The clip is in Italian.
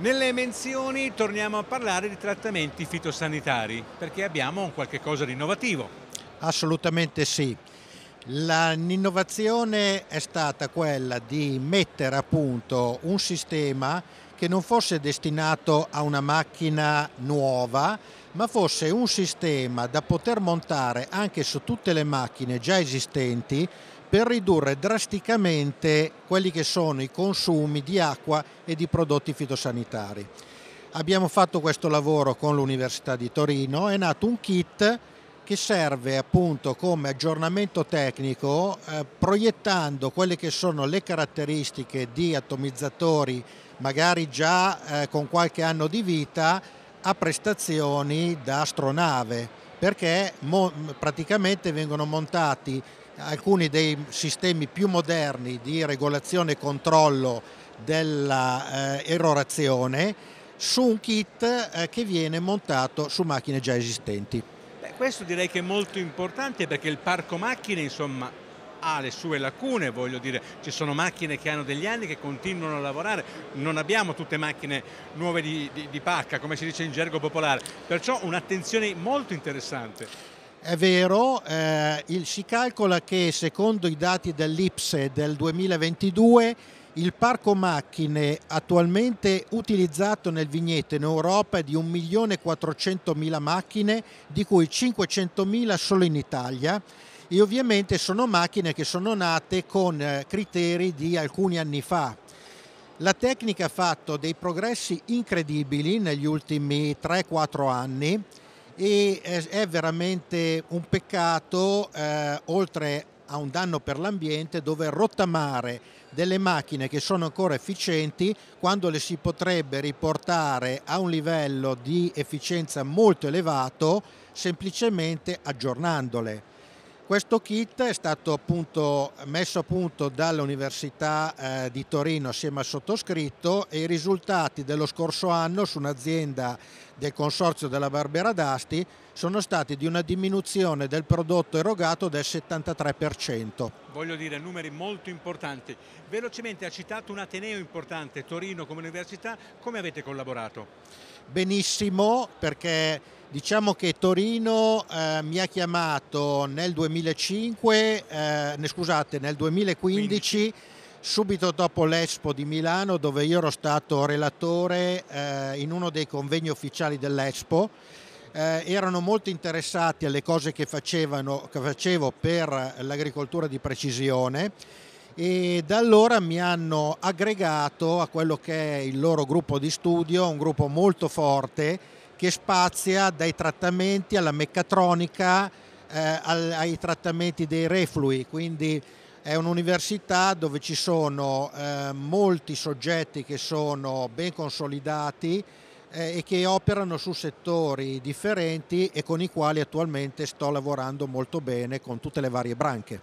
Nelle menzioni torniamo a parlare di trattamenti fitosanitari perché abbiamo un qualche cosa di innovativo. Assolutamente sì. L'innovazione è stata quella di mettere a punto un sistema che non fosse destinato a una macchina nuova, ma fosse un sistema da poter montare anche su tutte le macchine già esistenti per ridurre drasticamente quelli che sono i consumi di acqua e di prodotti fitosanitari. Abbiamo fatto questo lavoro con l'Università di Torino, è nato un kit che serve appunto come aggiornamento tecnico eh, proiettando quelle che sono le caratteristiche di atomizzatori magari già eh, con qualche anno di vita a prestazioni da astronave perché mo- praticamente vengono montati alcuni dei sistemi più moderni di regolazione e controllo dell'erorazione eh, su un kit eh, che viene montato su macchine già esistenti. Beh, questo direi che è molto importante perché il parco macchine insomma ha le sue lacune, voglio dire, ci sono macchine che hanno degli anni che continuano a lavorare, non abbiamo tutte macchine nuove di, di, di pacca, come si dice in gergo popolare, perciò un'attenzione molto interessante. È vero, eh, il, si calcola che secondo i dati dell'Ipse del 2022 il parco macchine attualmente utilizzato nel vigneto in Europa è di 1.400.000 macchine, di cui 500.000 solo in Italia e ovviamente sono macchine che sono nate con eh, criteri di alcuni anni fa. La tecnica ha fatto dei progressi incredibili negli ultimi 3-4 anni e eh, è veramente un peccato, eh, oltre a un danno per l'ambiente, dover rottamare delle macchine che sono ancora efficienti quando le si potrebbe riportare a un livello di efficienza molto elevato semplicemente aggiornandole. Questo kit è stato appunto messo a punto dall'Università eh, di Torino assieme al sottoscritto e i risultati dello scorso anno su un'azienda del Consorzio della Barbera d'Asti sono stati di una diminuzione del prodotto erogato del 73%. Voglio dire numeri molto importanti. Velocemente ha citato un Ateneo importante, Torino come università, come avete collaborato? Benissimo perché Diciamo che Torino eh, mi ha chiamato nel 2005, eh, ne, scusate, nel 2015, 15. subito dopo l'Expo di Milano, dove io ero stato relatore eh, in uno dei convegni ufficiali dell'Expo. Eh, erano molto interessati alle cose che, facevano, che facevo per l'agricoltura di precisione e da allora mi hanno aggregato a quello che è il loro gruppo di studio, un gruppo molto forte che spazia dai trattamenti alla meccatronica eh, ai trattamenti dei reflui, quindi è un'università dove ci sono eh, molti soggetti che sono ben consolidati eh, e che operano su settori differenti e con i quali attualmente sto lavorando molto bene con tutte le varie branche.